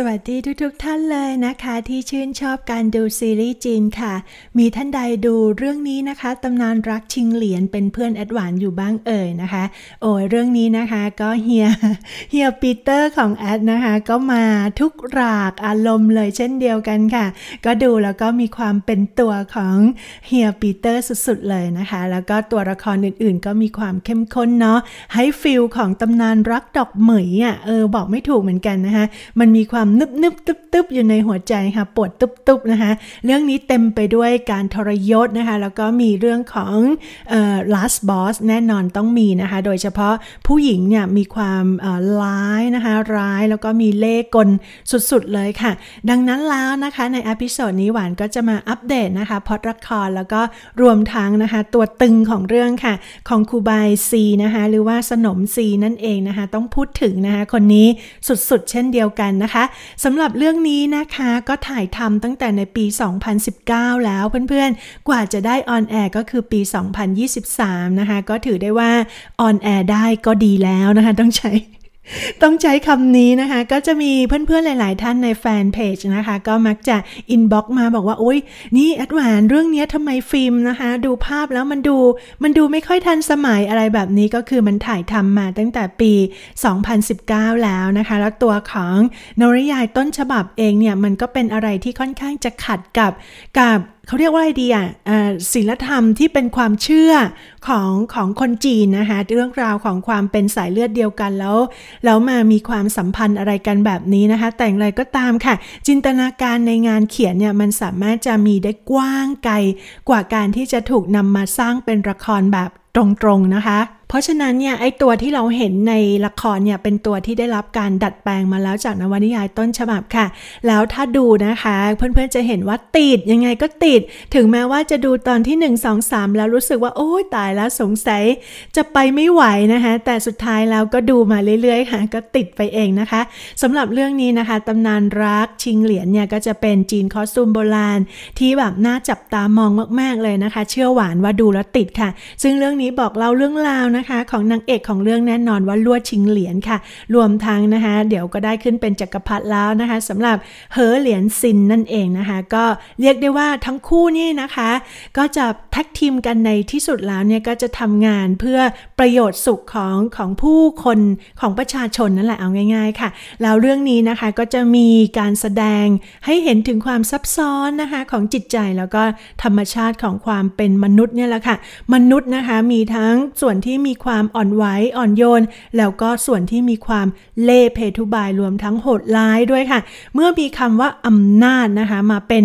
สวัสดีทุกๆทท่านเลยนะคะ ที่ชื่นชอบการดูซีรีส์จีนค่ะ มีท่านใดดูเรื่องนี้นะคะ ตำนานรักชิงเหรียญเป็นเพื่อนแอดวานอยู่บ้างเอ่ยนะคะโอ้ยเรื่องนี้นะคะก็เฮียเฮียปีเตอร์ของแอดนะคะ ก็มาทุกรากอารมณ์เลยเช่นเดียวกันค่ะ ก็ดูแล้วก็มีความเป็นตัวของเฮียปีเตอร์สุดๆเลยนะคะ แล้วก็ตัวละครอื่นๆ ก็มีความเข้มข้นเนาะให้ฟิลของตำนานรักดอกเหมยอ่ะเออบอกไม่ถูกเหมือนกันนะคะมันมีความความนึบนึบตึบตึบอยู่ในหัวใจค่ะปวดตุบตุบนะคะ เรื่องนี้เต็มไปด้วยการทรยศนะคะ แล้วก็มีเรื่องของัอบอ last boss แน่นอนต้องมีนะคะ โดยเฉพาะผู้หญิงเนี่ยมีความร้ายนะคะ ร้ายแล้วก็มีเล่กลสุดๆเลยค่ะ ดังนั้นแล้วนะคะในอพิโซดนี้หวานก็จะมาอัปเดตนะคะพอดรักคอรแล้วก็รวมทั้งนะคะตัวตึงของเรื่องค่ะ ของคูบายซีนะคะหรือว่าสนมซีนั่นเองนะคะ ต้องพูดถึงนะคะคนนี้สุดๆ เช่นเดียวกันนะคะสำหรับเรื่องนี้นะคะก็ถ่ายทำตั้งแต่ในปี 2019 แล้วเพื่อนๆ กว่าจะได้ออนแอร์ก็คือปี 2023 นะคะก็ถือได้ว่าออนแอร์ได้ก็ดีแล้วนะคะต้องใช้ต้องใช้คำนี้นะคะก็จะมีเพื่อนๆ หลายๆ ท่านในแฟนเพจนะคะก็มักจะอินบ็อกมาบอกว่าโอ๊ยนี่แอดวานเรื่องนี้ทำไมฟิล์มนะคะ ดูภาพแล้วมันดูมันดูไม่ค่อยทันสมัยอะไรแบบนี้ก็คือมันถ่ายทำมาตั้งแต่ปี 2019 แล้วนะคะ แล้วตัวของนริยายต้นฉบับเองเนี่ยมันก็เป็นอะไรที่ค่อนข้างจะขัดกับกับเขาเรียกว่าอะไรดีอ่ะศิลธรรมที่เป็นความเชื่อของของคนจีนนะคะ เรื่องราวของความเป็นสายเลือดเดียวกันแล้วแล้วมามีความสัมพันธ์อะไรกันแบบนี้นะคะ แต่อะไรก็ตามค่ะ จินตนาการในงานเขียนเนี่ยมันสามารถจะมีได้กว้างไกลกว่าการที่จะถูกนำมาสร้างเป็นละครแบบตรงๆนะคะเพราะฉะนั้นเนี่ยไอตัวที่เราเห็นในละครเนี่ยเป็นตัวที่ได้รับการดัดแปลงมาแล้วจากนวนิยายต้นฉบับค่ะ แล้วถ้าดูนะคะ เพื่อนๆจะเห็นว่าติดยังไงก็ติด ถึงแม้ว่าจะดูตอนที่1 2 3 แล้วรู้สึกว่าโอ้ยตายแล้วสงสัยจะไปไม่ไหวนะคะแต่สุดท้ายแล้วก็ดูมาเรื่อยๆค่ะก็ติดไปเองนะคะสำหรับเรื่องนี้นะคะตำนานรักชิงเหรียญเนี่ยก็จะเป็นจีนคอสตูมโบราณ ที่แบบน่าจับตามองมากๆเลยนะคะ เชื่อหวานว่าดูแล้วติดค่ะ ซึ่งเรื่องนี้บอกเล่าเรื่องราวนะคะของนางเอกของเรื่องแน่นอนว่าลวดชิงเหรียญค่ะ รวมทั้งนะคะเดี๋ยวก็ได้ขึ้นเป็นจักรพรรดิแล้วนะคะสำหรับเหอเหรียญซินนั่นเองนะคะก็เรียกได้ว่าทั้งคู่นี่นะคะ ก็จะแท็กทีมกันในที่สุดแล้วเนี่ย ก็จะทำงานเพื่อประโยชน์สุขของ ของผู้คนของประชาชนนั่นแหละเอาง่าย ๆค่ะแล้วเรื่องนี้นะคะก็จะมีการแสดง ให้เห็นถึงความซับซ้อนนะคะของจิตใจแล้วก็ธรรมชาติของความเป็นมนุษย์เนี่ยแหละค่ะมนุษย์นะคะ มีทั้งส่วนที่มีความอ่อนไหวอ่อนโยนแล้วก็ส่วนที่มีความเล่เพทุบายรวมทั้งโหดร้ายด้วยค่ะ เมื่อมีคำว่าอำนาจนะคะมาเป็น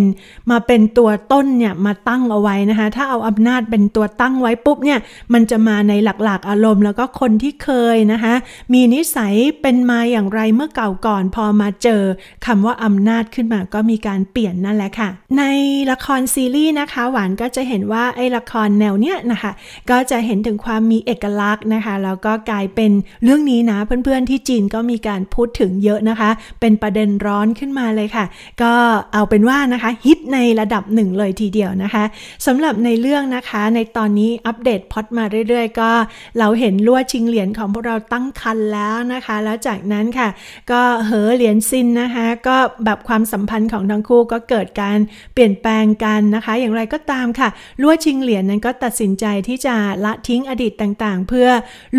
มาเป็นตัวต้นเนี่ยมาตั้งเอาไว้นะคะถ้าเอาอำนาจเป็นตัวตั้งไว้ปุ๊บเนี่ยมันจะมาในหลักๆอารมณ์ แล้วก็คนที่เคยนะคะ มีนิสัยเป็นมาอย่างไรเมื่อเก่าก่อน พอมาเจอคำว่าอำนาจขึ้นมาก็มีการเปลี่ยนนั่นแหละค่ะ ในละครซีรีส์นะคะหวานก็จะเห็นว่าไอ้ละครแนวเนี้ยนะคะก็จะเห็นถึงความมีเอกลักษณ์นะคะแล้วก็กลายเป็นเรื่องนี้นะเพื่อนๆ ที่จีนก็มีการพูดถึงเยอะนะคะ เป็นประเด็นร้อนขึ้นมาเลยค่ะ ก็เอาเป็นว่านะคะฮิตในระดับหนึ่งเลยทีเดียวนะคะสำหรับในเรื่องนะคะในตอนนี้อัปเดตพอดมาเรื่อยๆ ก็เราเห็นลวดวชิงเหรียญของพวกเราตั้งคันแล้วนะคะ แล้วจากนั้นค่ะ ก็เหอเหรียญซินนะคะ ก็แบบความสัมพันธ์ของทั้งคู่ก็เกิดการเปลี่ยนแปลงกันนะคะ อย่างไรก็ตามค่ะลวดวชิงเหรียญนั้นก็ตัดสินใจที่จะละทิ้งอดีตต่างเพื่อ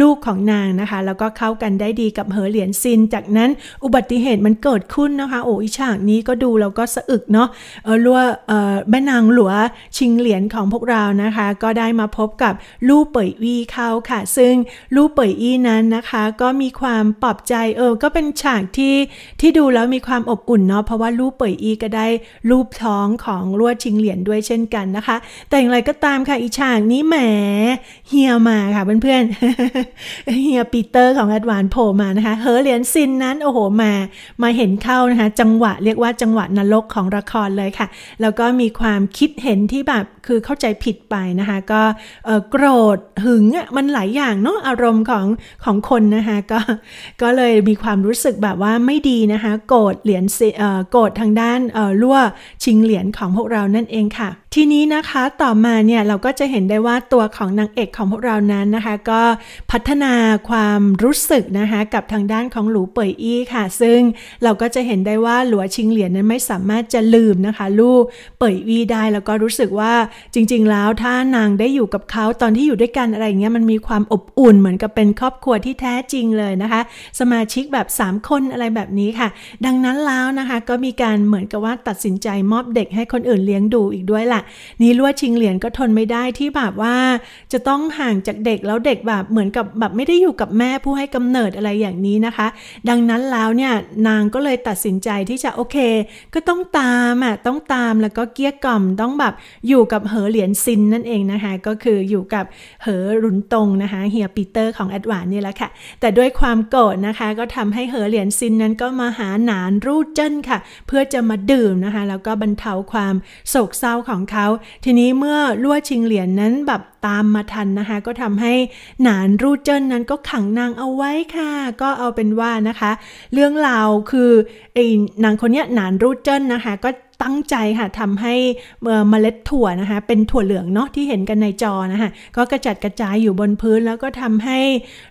ลูกของนางนะคะ แล้วก็เข้ากันได้ดีกับเหอเหรียญซิน จากนั้นอุบัติเหตุมันเกิดขึ้นนะคะโอ้ยฉากนี้ก็ดูแล้วก็สะอึกเนาะเออลัวเออแม่นางหลัวชิงเหรียญของพวกเรานะคะ ก็ได้มาพบกับลูกเป่ยอี้เขาค่ะ ซึ่งลูกเป่ยอี้นั้นนะคะ ก็มีความปลอบใจเออ ก็เป็นฉากที่ที่ดูแล้ว มีความอบอุ่นเนาะเพราะว่าลูกเป่ยอี้ก็ได้รูปท้องของลวชิงเหรียญด้วยเช่นกันนะคะ แต่อย่างไรก็ตามค่ะอีฉากนี้แหมเฮียมาค่ะเพื่อนื่อนเฮียปีเตอร์ของแอดวานโผล่มานะคะเฮอเหรียญซินนั้นโอ้โหมามาเห็นเข้านะคะจังหวะเรียกว่าจังหวะนรกของละครเลยค่ะ แล้วก็มีความคิดเห็นที่แบบคือเข้าใจผิดไปนะคะก็โกรธหึงมันหลายอย่างเนาะอารมณ์ของของคนนะคะก็ก็เลยมีความรู้สึกแบบว่าไม่ดีนะคะ โกรธเหรียญโกรธทางด้านรั่วชิงเหรียญของพวกเรานั่นเองค่ะทีนี้นะคะต่อมาเนี่ยเราก็จะเห็นได้ว่าตัวของนางเอกของพวกเรานั้นนะคะก็พัฒนาความรู้สึกนะคะกับทางด้านของหลูเป่ยอี้ค่ะ ซึ่งเราก็จะเห็นได้ว่าหลัวชิงเหลียนนั้นไม่สามารถจะลืมนะคะลูกเป่ยอี้ได้แล้วก็รู้สึกว่าจริงๆแล้ว ถ้านางได้อยู่กับเขาตอนที่อยู่ด้วยกันอะไรเงี้ยมันมีความอบอุ่นเหมือนกับเป็นครอบครัวที่แท้จริงเลยนะคะ สมาชิกแบบ3คนอะไรแบบนี้ค่ะ ดังนั้นแล้วนะคะก็มีการเหมือนกับว่าตัดสินใจมอบเด็กให้คนอื่นเลี้ยงดูอีกด้วยแหละนี่ลวดชิงเหรียญก็ทนไม่ได้ที่แบบว่าจะต้องห่างจากเด็ก แล้วเด็กแบบเหมือนกับแบบไม่ได้อยู่กับแม่ผู้ให้กำเนิดอะไรอย่างนี้นะคะ ดังนั้นแล้วเนี่ยนางก็เลยตัดสินใจที่จะโอเค ก็ต้องตามอ่ะต้องตามแล้วก็เกี้ยกล่อมต้องแบบอยู่กับ เหอเหรียญซินนั่นเองนะคะ ก็คืออยู่กับเหอรุนตงนะคะเฮียปีเตอร์ของแอดวานนี่แหละค่ะแต่ด้วยความโกรธนะคะ ก็ทำให้เหอเหรียญซินนั้นก็มาหาหนานรูดเจิ้นค่ะ เพื่อจะมาดื่มนะคะแล้วก็บรรเทาความโศกเศร้าของขาทีนี้เมื่อลวดวชิงเหรียญนนั้นแบบตามมาทันนะคะ ก็ทำให้ หนานรูเจิ้นนั้นก็ขังนางเอาไว้ค่ะก็เอาเป็นว่านะคะ เรื่องราวคือไอ้นางคนเนี้ยหนานรูเจิ้นนะคะ ก็ตั้งใจค่ะทำให้เมล็ดถั่วนะคะ เป็นถั่วเหลืองเนาะที่เห็นกันในจอนะคะก็กระจัดกระจายอยู่บนพื้นแล้วก็ทำให้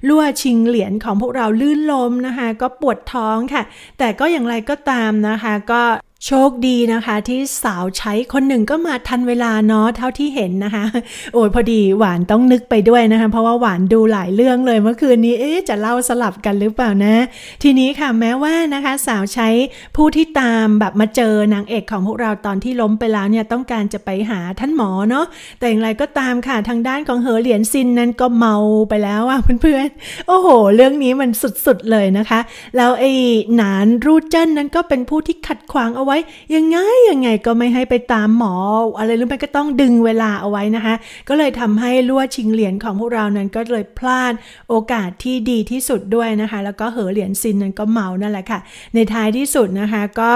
ลั่วชิงเหรียญของพวกเราลื่นล้มนะคะ ก็ปวดท้องค่ะ แต่ก็อย่างไรก็ตามนะคะก็โชคดีนะคะที่สาวใช้คนหนึ่งก็มาทันเวลาเนาะ เท่าที่เห็นนะคะ โอ้ยพอดีหวานต้องนึกไปด้วยนะคะ เพราะว่าหวานดูหลายเรื่องเลยเมื่อคืนนี้เอ๊จะเล่าสลับกันหรือเปล่านะ ทีนี้ค่ะแม้ว่านะคะ สาวใช้ผู้ที่ตามแบบมาเจอนางเอกของพวกเราตอนที่ล้มไปแล้วเนี่ยต้องการจะไปหาท่านหมอเนาะแต่อย่างไรก็ตามค่ะทางด้านของเหอเหรียญซินนั้นก็เมาไปแล้วอ่ะเพื่อนๆโอ้โห เรื่องนี้มันสุดๆ เลยนะคะ แล้วไอ้หนานรูเจิ้นนั้นก็เป็นผู้ที่ขัดขวางเอาไว้ไว้ยังไงยังไงก็ไม่ให้ไปตามหมออะไรรู้ไหมก็ต้องดึงเวลาเอาไว้นะคะ ก็เลยทำให้ลวดชิงเหรียญของพวกเรานั้นก็เลยพลาดโอกาสที่ดีที่สุดด้วยนะคะ แล้วก็เหอเหรียญซินนั้นก็เมานั่นแหละค่ะ ในท้ายที่สุดนะคะก็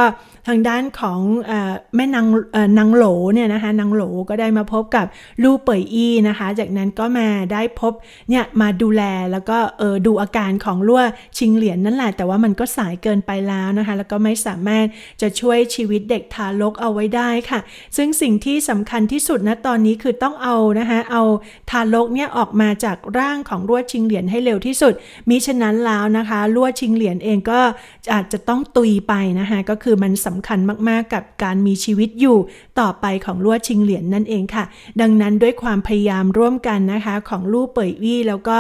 ทางด้านของอแม่นางนางโหลเนี่ยนะคะนางโหลก็ได้มาพบกับลู่เป่ยอี้นะคะ จากนั้นก็มาได้พบเนี่ยมาดูแลแล้วก็ดูอาการของลั่วชิงเหรียญนนั่นแหละแต่ว่ามันก็สายเกินไปแล้วนะคะแล้วก็ไม่สามารถจะช่วยชีวิตเด็กทารกเอาไว้ได้ค่ะ ซึ่งสิ่งที่สำคัญที่สุดนะตอนนี้คือต้องเอานะคะเอาทารกเนี่ยออกมาจากร่างของลั่วชิงเหรียญให้เร็วที่สุดมิฉะนั้นแล้วนะคะลั่วชิงเหรียญเองก็อาจจะต้องตุยไปนะคะก็คือมันสํำคัญมากๆกับการมีชีวิตอยู่ต่อไปของลวดชิงเหลียนนั่นเองค่ะ ดังนั้นด้วยความพยายามร่วมกันนะคะของลู่เป่ยวี่แล้วก็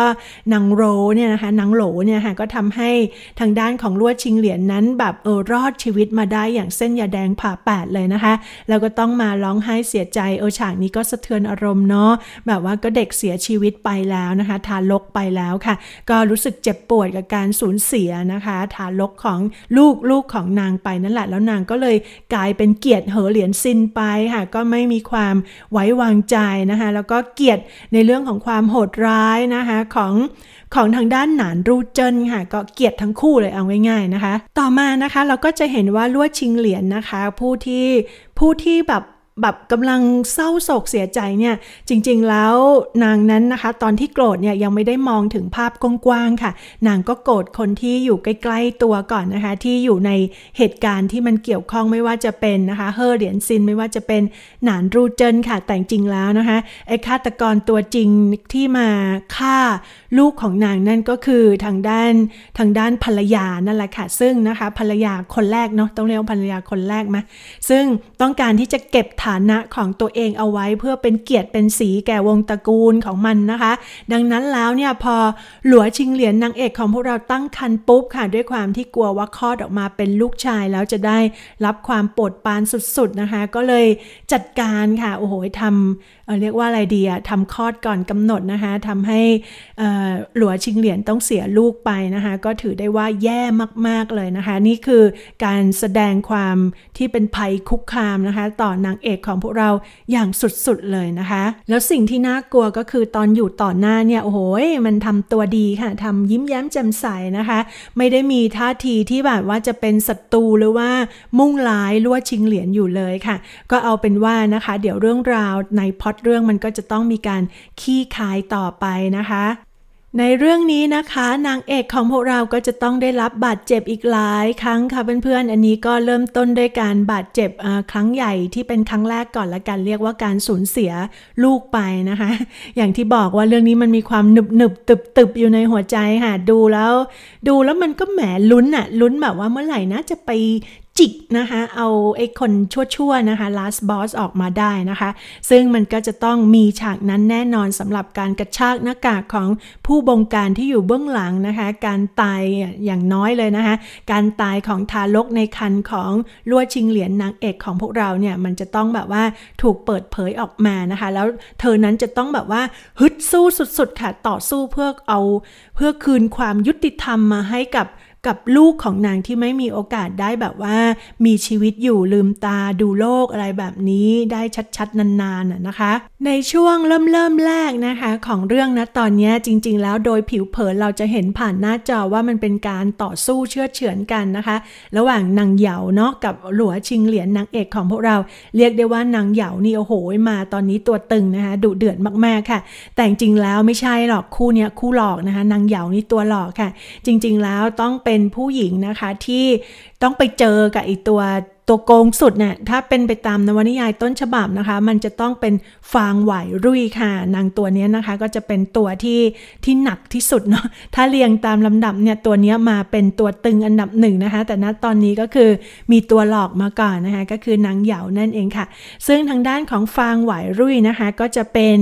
นางโรเนี่ยนะคะนางโหลเนี่ยค่ะก็ทำให้ทางด้านของลวดชิงเหลียนนั้นแบบเออรอดชีวิตมาได้อย่างเส้นยาแดงผ่าแปดเลยนะคะ แล้วก็ต้องมาร้องไห้เสียใจเออฉากนี้ก็สะเทือนอารมณ์เนาะแบบว่าก็เด็กเสียชีวิตไปแล้วนะคะ ทารกไปแล้วค่ะ ก็รู้สึกเจ็บปวดกับการสูญเสียนะคะทารกของลูกลูกของนางไปนั่นแหละ แล้วนางก็เลยกลายเป็นเกียรติเหอเหรียญซินไปค่ะก็ไม่มีความไว้วางใจนะคะแล้วก็เกียรติในเรื่องของความโหดร้ายนะคะของของทางด้านหนานรูเจินค่ะก็เกียรติทั้งคู่เลยเอาง่ายๆนะคะ ต่อมานะคะเราก็จะเห็นว่าลวดชิงเหรียญนนะคะ ผู้ที่ผู้ที่แบบแบบกำลังเศร้าโศกเสียใจเนี่ยจริงๆแล้วนางนั้นนะคะตอนที่โกรธเนี่ยยังไม่ได้มองถึงภาพกว้างๆค่ะ นางก็โกรธคนที่อยู่ใกล้ๆตัวก่อนนะคะ ที่อยู่ในเหตุการณ์ที่มันเกี่ยวข้องไม่ว่าจะเป็นนะคะ เฮอร์เหรียญซิน ไม่ว่าจะเป็นหนานรูเจินค่ะแต่จริงแล้วนะคะไอ้ฆาตกรตัวจริงที่มาฆ่าลูกของนางนั่นก็คือทางด้านทางด้านภรรยานั่นแหละค่ะ ซึ่งนะคะภรรยาคนแรกเนาะต้องเรียกวภรรยาคนแรกมาซึ่งต้องการที่จะเก็บฐานะของตัวเองเอาไว้เพื่อเป็นเกียรติเป็นสีแก่วงตระกูลของมันนะคะ ดังนั้นแล้วเนี่ยพอหลัวชิงเหรียญนนางเอกของพวกเราตั้งคันปุ๊บค่ะด้วยความที่กลัวว่าคลอดออกมาเป็นลูกชายแล้วจะได้รับความโปรดปานสุดๆ นะคะ ก็เลยจัดการค่ะโอ้โหทำเเรียกว่าอะไรดีอะทำคลอดก่อนกำหนดนะคะทำให้อ่าหลัวชิงเหรียญต้องเสียลูกไปนะคะ ก็ถือได้ว่าแย่มากๆเลยนะคะ นี่คือการแสดงความที่เป็นภัยคุกคามนะคะ ต่อนางเอกของพวกเราอย่างสุดๆเลยนะคะ แล้วสิ่งที่น่ากลัวก็คือตอนอยู่ต่อหน้าเนี่ยโอ้โหมันทำตัวดีค่ะทำยิ้มแย้มแจ่มใสนะคะ ไม่ได้มีท่าทีที่แบบว่าจะเป็นศัตรูหรือว่ามุ่งร้ายลวดชิงเหรียญอยู่เลยค่ะ ก็เอาเป็นว่านะคะ เดี๋ยวเรื่องราวในพอดเรื่องมันก็จะต้องมีการขี้คายต่อไปนะคะในเรื่องนี้นะคะนางเอกของพวกเราก็จะต้องได้รับบาดเจ็บอีกหลายครั้งค่ะเพื่อนๆอันนี้ก็เริ่มต้นด้วยการบาดเจ็บครั้งใหญ่ที่เป็นครั้งแรกก่อนละกันเรียกว่าการสูญเสียลูกไปนะคะอย่างที่บอกว่าเรื่องนี้มันมีความหนึบหนึบตึบตึบอยู่ในหัวใจค่ะดูแล้ว ดูแล้วมันก็แหมลุ้นอะลุ้นแบบว่าเมื่อไหร่นะจะไปจิกนะคะเอาไอ้คนชั่วๆนะคะ last boss ออกมาได้นะคะซึ่งมันก็จะต้องมีฉากนั้นแน่นอนสำหรับการกระชากหน้ากากของผู้บงการที่อยู่เบื้องหลังนะคะการตายอย่างน้อยเลยนะคะการตายของทารกในคันของลัวชิงเหรียญนางเอกของพวกเราเนี่ยมันจะต้องแบบว่าถูกเปิดเผยออกมานะคะแล้วเธอนั้นจะต้องแบบว่าฮึดสู้สุดๆค่ะต่อสู้เพื่อเอา เพื่อคืนความยุติธรรมมาให้กับกับลูกของนางที่ไม่มีโอกาสได้แบบว่ามีชีวิตอยู่ลืมตาดูโลกอะไรแบบนี้ได้ชัดๆนานๆนะคะในช่วงเริ่มเริ่มแรกนะคะของเรื่องนะตอนนี้จริง ๆแล้วโดยผิวเผินเราจะเห็นผ่านหน้าจอว่ามันเป็นการต่อสู้เชื้อเฉือนกันนะคะ ระหว่างนางเหยาเนาะกับหลัวชิงเหรียนนางเอกของพวกเรา เรียกได้ว่านางเหยานี่โอ้โหมาตอนนี้ตัวตึงนะคะดุเดือดมากๆค่ะ แต่จริงๆแล้วไม่ใช่หรอกคู่เนี้ยคู่หลอกนะคะนางเหยานี่ตัวหลอกค่ะ จริงๆแล้วต้องเป็นผู้หญิงนะคะที่ต้องไปเจอกับอีตัวตัวโกงสุดเนี่ยถ้าเป็นไปตามนวนิยายต้นฉบับนะคะ มันจะต้องเป็นฟางไหวรุ่ยค่ะนางตัวนี้นะคะก็จะเป็นตัวที่ที่หนักที่สุดเนาะถ้าเรียงตามลำดับเนี่ยตัวนี้มาเป็นตัวตึงอันดับหนึ่งนะคะแต่ณตอนนี้ก็คือมีตัวหลอกมาก่อนนะคะก็คือนางเหยานั่นเองค่ะ ซึ่งทางด้านของฟางไหวรุ่ยนะคะก็จะเป็น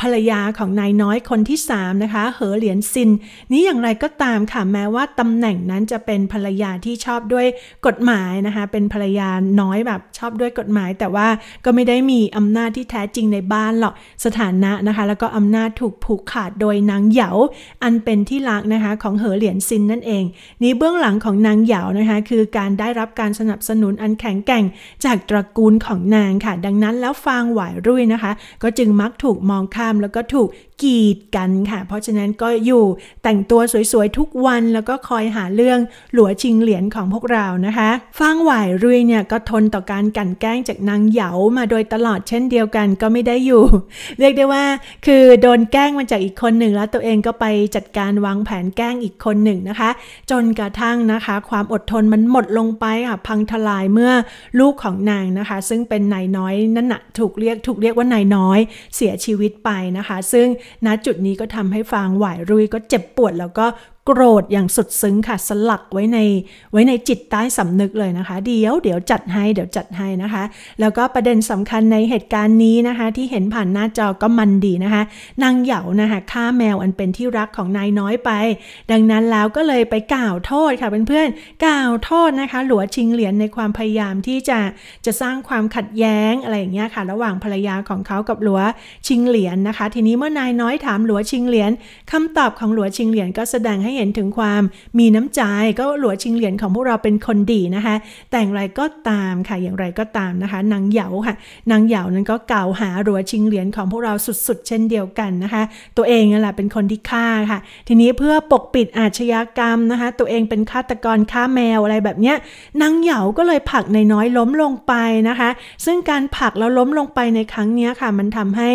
ภรรยาของนายน้อยคนที่3นะคะเหอเหรียญซิน นี้อย่างไรก็ตามค่ะแม้ว่าตำแหน่งนั้นจะเป็นภรรยาที่ชอบด้วยกฎหมายนะคะเป็นภรรรยาน้อยแบบชอบด้วยกฎหมายแต่ว่าก็ไม่ได้มีอำนาจที่แท้จริงในบ้านหรอกสถานะนะคะแล้วก็อำนาจถูกผูกขาดโดยนางเหยาอันเป็นที่รักนะคะของเหอเหลียนซินนั่นเอง นี้เบื้องหลังของนางเหยานะคะคือการได้รับการสนับสนุนอันแข็งแกร่งจากตระกูลของนางค่ะดังนั้นแล้วฟางหวายรุ่ยนะคะ ก็จึงมักถูกมองข้ามแล้วก็ถูกกีดกันค่ะเพราะฉะนั้นก็อยู่แต่งตัวสวยๆทุกวันแล้วก็คอยหาเรื่องหลัวชิงเหรียญของพวกเรานะคะฟางหวายรุ่ยเนี่ยก็ทนต่อการกั่นแกล้งจากนางเหยามาโดยตลอดเช่นเดียวกันก็ไม่ได้อยู่ เรียกได้ว่าคือโดนแกล้งมาจากอีกคนหนึ่งแล้ว ตัวเองก็ไปจัดการวางแผนแกล้งอีกคนหนึ่งนะคะ จนกระทั่งนะคะ ความอดทนมันหมดลงไปค่ะพังทลายเมื่อลูกของนางนะคะ ซึ่งเป็นนายน้อยนั่นนะถูกเรียกถูกเรียกว่านายน้อยเสียชีวิตไปนะคะ ซึ่งณจุดนี้ก็ทำให้ฟางหวายรุยก็เจ็บปวดแล้วก็โกรธอย่างสุดซึ้งค่ะสลักไว้ในไว้ในจิตใต้สำนึกเลยนะคะ เดี๋ยวเดี๋ยวจัดให้เดี๋ยวจัดให้นะคะ แล้วก็ประเด็นสำคัญในเหตุการณ์นี้นะคะ ที่เห็นผ่านหน้าจอก็มันดีนะคะนางเหยานะคะฆ่าแมวอันเป็นที่รักของนายน้อยไป ดังนั้นแล้วก็เลยไปกล่าวโทษค่ะ เพื่อนๆกล่าวโทษนะคะ หลัวชิงเหรียญในความพยายามที่จะจะสร้างความขัดแย้งอะไรอย่างเงี้ยค่ะระหว่างภรรยาของเขากับหลัวชิงเหรียญนะคะ ทีนี้เมื่อนายน้อยถาม หลัวชิงเหรียญคำตอบของหลัวชิงเหรียญก็แสดงให้เห็นถึงความมีน้ำใจก็หลัวชิงเหรียญของพวกเราเป็นคนดีนะคะ แต่องไรก็ตามค่ะอย่างไรก็ตามนะคะนางเหยาค่ะนางเหยานั้นก็กล่าวหาหลัวชิงเหรียญของพวกเราสุดๆเช่นเดียวกันนะคะ ตัวเองนั่นแหละเป็นคนที่ฆ่าค่ะทีนี้เพื่อปกปิดอาชญากรรมนะคะตัวเองเป็นฆาตกรฆ่าแมวอะไรแบบเนี้ยนางเหยาก็เลยผลักในน้อยล้มลงไปนะคะ ซึ่งการผลักแล้วล้มลงไปในครั้งนี้ค่ะมันทำให้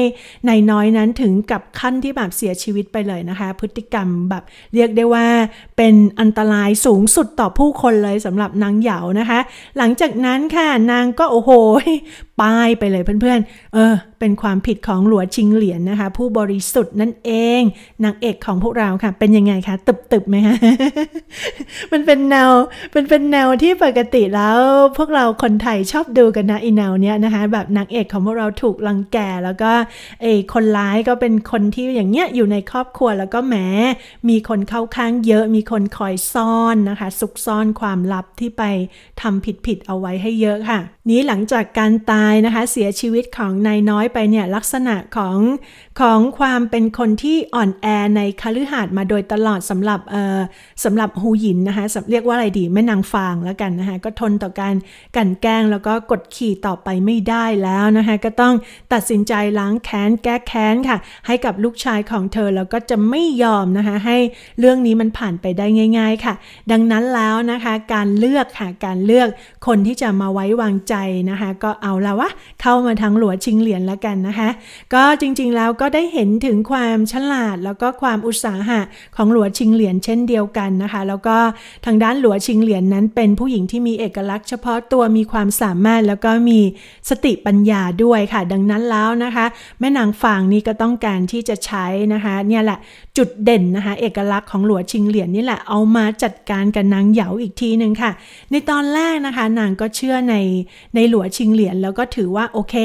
ในน้อยนั้นถึงกับขั้นที่แบบเสียชีวิตไปเลยนะคะ พฤติกรรมแบบเรียกได้ว่าเป็นอันตรายสูงสุดต่อผู้คนเลยสำหรับนางเหยานะคะ หลังจากนั้นค่ะนางก็โอ้โหป้ายไปเลยเพื่อนๆ เออเป็นความผิดของหลวชิงเหลียนนะคะ ผู้บริสุทธิ์นั่นเองนางเอกของพวกเราค่ะ เป็นยังไงคะตึบตึบไหมคะมันเป็นแนวมันเป็นแนวที่ปกติแล้ว พวกเราคนไทยชอบดูกันนะอีแนวเนี้ยนะคะ แบบนางเอกของพวกเราถูกลังแกแล้วก็ไอ้คนร้ายก็เป็นคนที่อย่างเงี้ยอยู่ในครอบครัวแล้วก็แหมมีคนเข้าขข้างเยอะมีคนคอยซ่อนนะคะซุกซ่อนความลับที่ไปทำผิดๆเอาไว้ให้เยอะค่ะ นี้หลังจากการตายนะคะ เสียชีวิตของนายน้อยไปเนี่ยลักษณะของของความเป็นคนที่อ่อนแอในคฤหาสน์มาโดยตลอดสำหรับเอ่อสำหรับฮูหยินนะคะเรียกว่าอะไรดีแม่นางฟางแล้วกันนะคะก็ทนต่อการกันแกล้ง แล้วก็กดขี่ต่อไปไม่ได้แล้วนะคะก็ต้องตัดสินใจล้างแค้นแก้แค้นค่ะ ให้กับลูกชายของเธอ แล้วก็จะไม่ยอมนะคะให้เรื่องนี้มันผ่านไปได้ง่าย ๆค่ะ ดังนั้นแล้วนะคะการเลือกค่ะการเลือกคนที่จะมาไว้วางใจนะคะ ก็เอาละวะเข้ามาทางหลัวชิงเหรียญแล้วกันนะคะก็จริงๆแล้วก็ได้เห็นถึงความฉลาดแล้วก็ความอุตสาหะของหลัวชิงเหลียนเช่นเดียวกันนะคะ แล้วก็ทางด้านหลัวชิงเหลียนนั้นเป็นผู้หญิงที่มีเอกลักษณ์เฉพาะตัวมีความสามารถแล้วก็มีสติปัญญาด้วยค่ะ ดังนั้นแล้วนะคะ แม่นางฝางนี่ก็ต้องการที่จะใช้นะคะเนี่ยแหละจุดเด่นนะคะเอกลักษณ์ของหลัวชิงเหลียนนี่แหละเอามาจัดการกับนางเหยาอีกทีหนึ่งค่ะ ในตอนแรกนะคะ นางก็เชื่อในในหลัวชิงเหลียน แล้วก็ถือว่าโอเค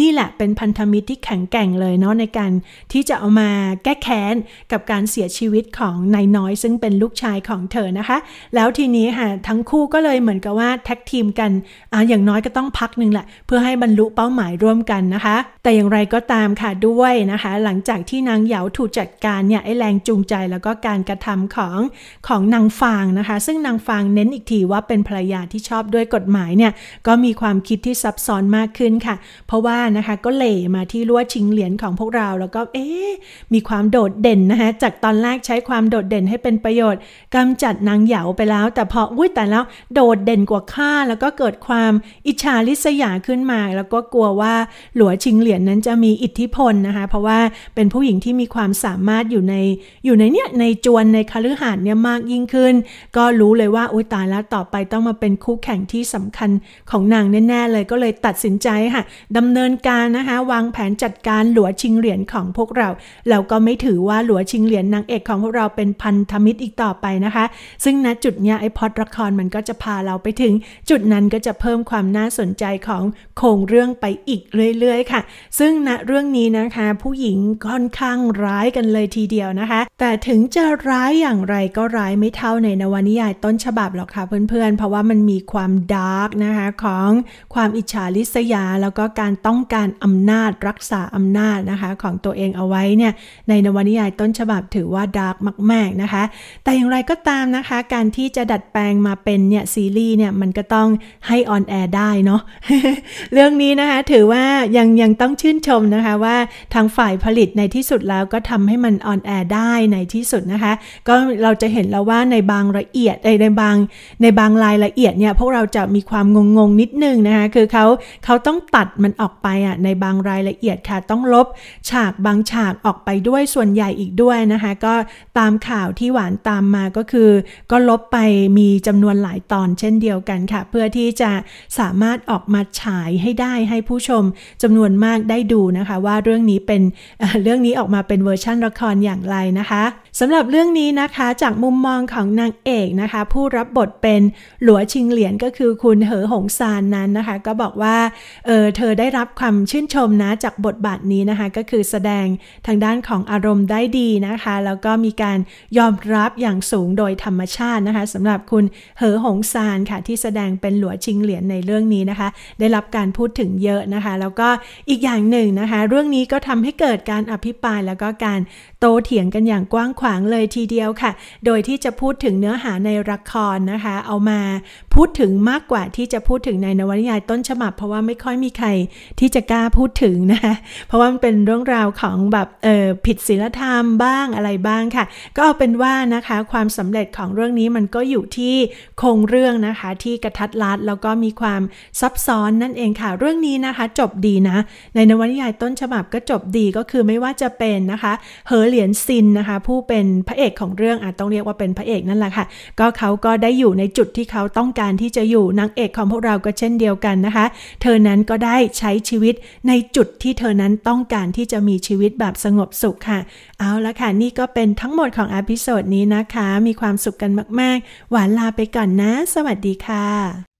นี่แหละเป็นพันธมิตรที่แข็งแกร่งเลยเนาะในการที่จะเอามาแก้แค้นกับการเสียชีวิตของนายน้อยซึ่งเป็นลูกชายของเธอนะคะ แล้วทีนี้ค่ะทั้งคู่ก็เลยเหมือนกับว่าแท็กทีมกันออย่างน้อยก็ต้องพักหนึ่งแหละ เพื่อให้บรรลุเป้าหมายร่วมกันนะคะ แต่อย่างไรก็ตามค่ะด้วยนะคะ หลังจากที่นางเหยาถูกจัดการเนี่ยไอแรงจูงใจแล้วก็การกระทำของของนางฟางนะคะ ซึ่งนางฟางเน้นอีกทีว่าเป็นภรรยาที่ชอบด้วยกฎหมายเนี่ยก็มีความคิดที่ซับซ้อนมากขึ้นค่ะ เพราะว่านะคะก็เหล่มาที่ลวดชิงเหรียญของพวกเราแล้วก็เอ๊มีความโดดเด่นนะคะจากตอนแรกใช้ความโดดเด่นให้เป็นประโยชน์กำจัดนางเหยาไปแล้ว แต่พออุ้ยแต่แล้วโดดเด่นกว่าข้าแล้วก็เกิดความอิจฉาริษยาขึ้นมาแล้วก็กลัวว่าหลัวชิงเหลียนนั้นจะมีอิทธิพลนะคะเพราะว่าเป็นผู้หญิงที่มีความสามารถอยู่ใน อยู่ในเนี่ยในจวนในคฤหาสน์เนี่ยมากยิ่งขึ้น ก็รู้เลยว่าอุ้ยตายแล้วต่อไปต้องมาเป็นคู่แข่งที่สำคัญของนางแน่ ๆเลยก็เลยตัดสินใจค่ะดำเนินการนะคะวางแผนจัดการหลัวชิงเหรียญนของพวกเราเราก็ไม่ถือว่าหลัวชิงเหรียญนนางเอกของพวกเราเป็นพันธมิตรอีกต่อไปนะคะ ซึ่งณจุดเนี้ยไอพอดละครมันก็จะพาเราไปถึง จุดนั้นก็จะเพิ่มความน่าสนใจของโครงเรื่องไปอีกเรื่อย ๆ ค่ะ ซึ่งณเรื่องนี้นะคะผู้หญิงค่อนข้างร้ายกันเลยทีเดียวนะคะ แต่ถึงจะร้ายอย่างไรก็ร้ายไม่เท่าในนวนิยายต้นฉบับหรอกค่ะเพื่อนๆเพราะว่ามันมีความดาร์กนะคะของความอิจฉาริษยา แล้วก็การต้องการอำนาจรักษาอำนาจนะคะของังตัวเองเอาไว้เนี่ยในนวนิยายต้นฉบับถือว่าดาร์กมาก ๆนะคะ แต่อย่างไรก็ตามนะคะการที่จะดัดแปลงมาเป็นเนี่ยซีรีส์เนี่ยมันก็ต้องให้ออนแอร์ได้เนาะเรื่องนี้นะคะถือว่ายังยังต้องชื่นชมนะคะว่าทางฝ่ายผลิตในที่สุดแล้วก็ทำให้มันออนแอร์ได้ในที่สุดนะคะ ก็เราจะเห็นแล้วว่าในบางละเอียดในในบางในบางรายละเอียดเนี่ยพวกเราจะมีความงงๆ นิดนึงนะคะคือเขาเขาต้องตัดมันออกไปอ่ะในบางรายละเอียดค่ะต้องลบฉากากบางฉากออกไปด้วยส่วนใหญ่อีกด้วยนะคะ ก็ตามข่าวที่หวานตามมาก็คือก็ลบไปมีจำนวนหลายตอนเช่นเดียวกันค่ะ เพื่อที่จะสามารถออกมาฉายให้ได้ให้ผู้ชมจำนวนมากได้ดูนะคะ ว่าเรื่องนี้เป็นเรื่องนี้ออกมาเป็นเวอร์ชั่นละครอย่างไรนะคะสำหรับเรื่องนี้นะคะจากมุมมองของนางเอกนะคะ ผู้รับบทเป็นหลัวชิงเหลียนก็คือคุณเหอหงซานนั้นนะคะ ก็บอกว่าเออเธอได้รับความชื่นชมนะจากบทบาทนี้นะคะก็คือแสดงทางด้านของอารมณ์ได้ดีนะคะแล้วก็มีการยอมรับอย่างสูงโดยธรรมชาตินะคะสำหรับคุณเหอหงซานค่ะที่แสดงเป็นหลัวชิงเหลียนในเรื่องนี้นะคะ ได้รับการพูดถึงเยอะนะคะ แล้วก็อีกอย่างหนึ่งนะคะ เรื่องนี้ก็ทำให้เกิดการอภิปรายแล้วก็การโตเถียงกันอย่างกว้างขวางเลยทีเดียวค่ะ โดยที่จะพูดถึงเนื้อหาในละครนะคะ เอามาพูดถึงมากกว่าที่จะพูดถึงในนวนิยายต้นฉบับ เพราะว่าไม่ค่อยมีใครที่จะกล้าพูดถึงนะคะ เพราะว่ามันเป็นเรื่องราวของแบบเออผิดศีลธรรมบ้างอะไรบ้างค่ะ ก็เอาเป็นว่านะคะความสำเร็จของเรื่องนี้มันก็อยู่ที่โครงเรื่องนะคะที่กระทัดรัดแล้วก็มีความซับซ้อนนั่นเองค่ะ เรื่องนี้นะคะจบดีนะในนวนิยายต้นฉบับก็จบดีก็คือไม่ว่าจะเป็นนะคะเหอเหรียญซินนะคะผู้เเป็นพระเอกของเรื่อง อาจต้องเรียกว่าเป็นพระเอกนั่นแหละค่ะ ก็เขาก็ได้อยู่ในจุดที่เขาต้องการที่จะอยู่นางเอกของพวกเราก็เช่นเดียวกันนะคะ เธอนั้นก็ได้ใช้ชีวิตในจุดที่เธอนั้นต้องการที่จะมีชีวิตแบบสงบสุขค่ะ เอาละค่ะ นี่ก็เป็นทั้งหมดของอพิโซดนี้นะคะ มีความสุขกันมากๆ หวานลาไปก่อนนะ สวัสดีค่ะ